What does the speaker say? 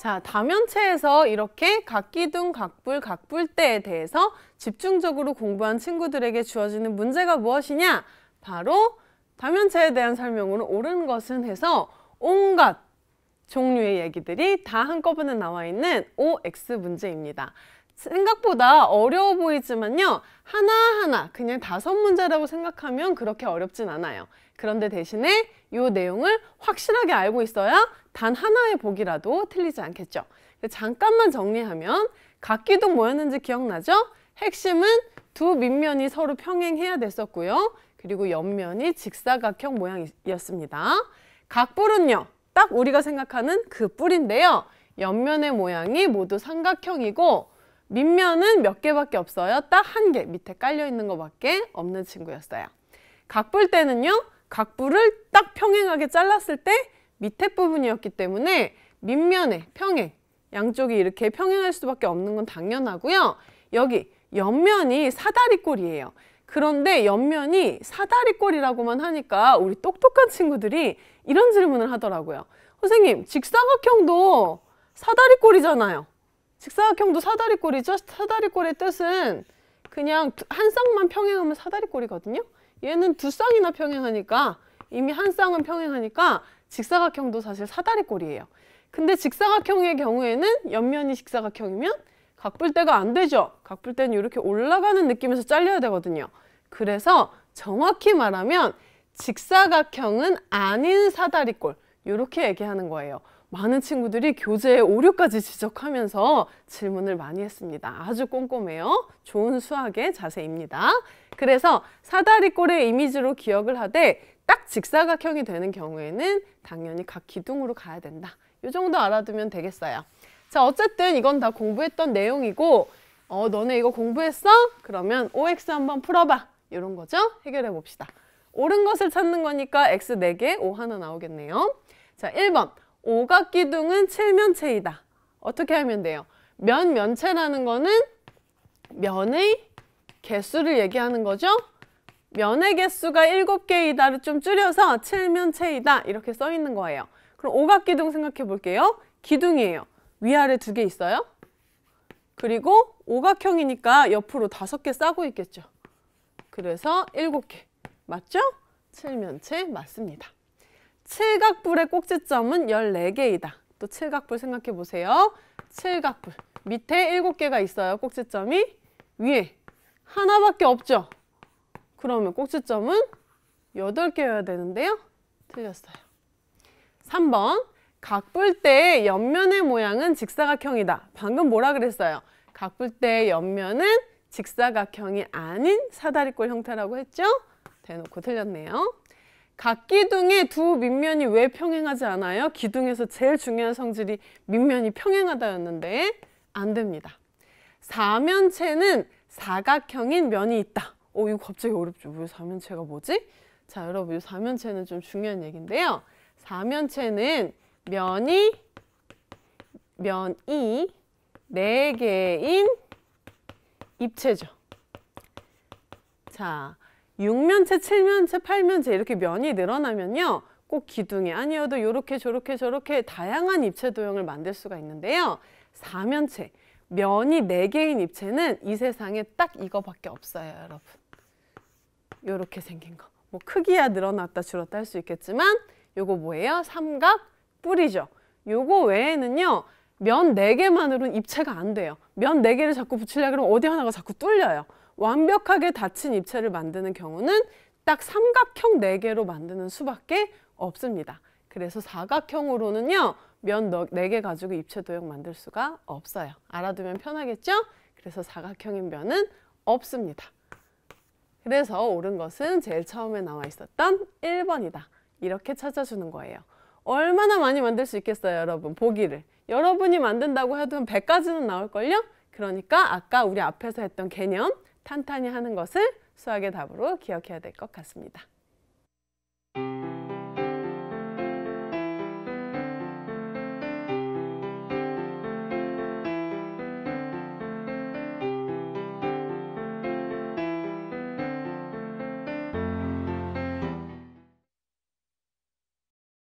자, 다면체에서 이렇게 각기둥, 각불, 각불대에 대해서 집중적으로 공부한 친구들에게 주어지는 문제가 무엇이냐? 바로 다면체에 대한 설명으로 옳은 것은 해서 온갖 종류의 얘기들이 다 한꺼번에 나와 있는 OX 문제입니다. 생각보다 어려워 보이지만요. 하나하나 그냥 다섯 문제라고 생각하면 그렇게 어렵진 않아요. 그런데 대신에 이 내용을 확실하게 알고 있어야 단 하나의 보기라도 틀리지 않겠죠. 그 잠깐만 정리하면 각기둥 뭐였는지 기억나죠? 핵심은 두 밑면이 서로 평행해야 됐었고요. 그리고 옆면이 직사각형 모양이었습니다. 각뿔은요. 딱 우리가 생각하는 그 뿔인데요. 옆면의 모양이 모두 삼각형이고 밑면은 몇 개밖에 없어요. 딱 한 개 밑에 깔려 있는 거밖에 없는 친구였어요. 각볼 때는요. 각부을딱 평행하게 잘랐을 때 밑에 부분이었기 때문에 밑면에 평행, 양쪽이 이렇게 평행할 수밖에 없는 건 당연하고요. 여기 옆면이 사다리꼴이에요. 그런데 옆면이 사다리꼴이라고만 하니까 우리 똑똑한 친구들이 이런 질문을 하더라고요. 선생님, 직사각형도 사다리꼴이잖아요. 직사각형도 사다리꼴이죠. 사다리꼴의 뜻은 그냥 한 쌍만 평행하면 사다리꼴이거든요. 얘는 두 쌍이나 평행하니까 이미 한 쌍은 평행하니까 직사각형도 사실 사다리꼴이에요. 근데 직사각형의 경우에는 옆면이 직사각형이면 각불대가 안 되죠. 각불대는 이렇게 올라가는 느낌에서 잘려야 되거든요. 그래서 정확히 말하면 직사각형은 아닌 사다리꼴 이렇게 얘기하는 거예요. 많은 친구들이 교재에 오류까지 지적하면서 질문을 많이 했습니다. 아주 꼼꼼해요. 좋은 수학의 자세입니다. 그래서 사다리꼴의 이미지로 기억을 하되 딱 직사각형이 되는 경우에는 당연히 각 기둥으로 가야 된다. 이 정도 알아두면 되겠어요. 자 어쨌든 이건 다 공부했던 내용이고 어 너네 이거 공부했어? 그러면 OX 한번 풀어봐. 이런 거죠. 해결해 봅시다. 옳은 것을 찾는 거니까 X 4개, O 하나 나오겠네요. 자, 1번. 오각기둥은 칠면체이다. 어떻게 하면 돼요? 면 면체라는 거는 면의 개수를 얘기하는 거죠. 면의 개수가 7개이다를 좀 줄여서 칠면체이다 이렇게 써 있는 거예요. 그럼 오각기둥 생각해 볼게요. 기둥이에요. 위아래 두 개 있어요. 그리고 오각형이니까 옆으로 다섯 개 싸고 있겠죠. 그래서 일곱 개 맞죠? 칠면체 맞습니다. 칠각불의 꼭지점은 14개이다. 또 칠각불 생각해 보세요. 칠각불. 밑에 7개가 있어요. 꼭지점이 위에 하나밖에 없죠. 그러면 꼭지점은 8개여야 되는데요. 틀렸어요. 3번 각불대의 옆면의 모양은 직사각형이다. 방금 뭐라 그랬어요? 각불대의 옆면은 직사각형이 아닌 사다리꼴 형태라고 했죠? 대놓고 틀렸네요. 각 기둥의 두 밑면이 왜 평행하지 않아요? 기둥에서 제일 중요한 성질이 밑면이 평행하다였는데 안 됩니다. 사면체는 사각형인 면이 있다. 오, 이거 갑자기 어렵죠. 왜 사면체가 뭐지? 자, 여러분 이 사면체는 좀 중요한 얘기인데요. 사면체는 면이 면이 네 개인 입체죠. 자, 6면체, 7면체, 8면체 이렇게 면이 늘어나면요. 꼭 기둥이 아니어도 이렇게 저렇게 저렇게 다양한 입체 도형을 만들 수가 있는데요. 4면체, 면이 4개인 입체는 이 세상에 딱 이거밖에 없어요, 여러분. 이렇게 생긴 거. 뭐 크기야 늘어났다 줄었다 할 수 있겠지만 요거 뭐예요? 삼각 뿌리죠. 요거 외에는요. 면 네개만으로는 입체가 안 돼요. 면 네개를 자꾸 붙이려고 그면 어디 하나가 자꾸 뚫려요. 완벽하게 닫힌 입체를 만드는 경우는 딱 삼각형 4개로 만드는 수밖에 없습니다. 그래서 사각형으로는요. 면 4개 가지고 입체 도형 만들 수가 없어요. 알아두면 편하겠죠? 그래서 사각형인 면은 없습니다. 그래서 옳은 것은 제일 처음에 나와 있었던 1번이다. 이렇게 찾아주는 거예요. 얼마나 많이 만들 수 있겠어요, 여러분? 보기를. 여러분이 만든다고 해도 한 100가지는 나올걸요? 그러니까 아까 우리 앞에서 했던 개념 탄탄히 하는 것을 수학의 답으로 기억해야 될 것 같습니다.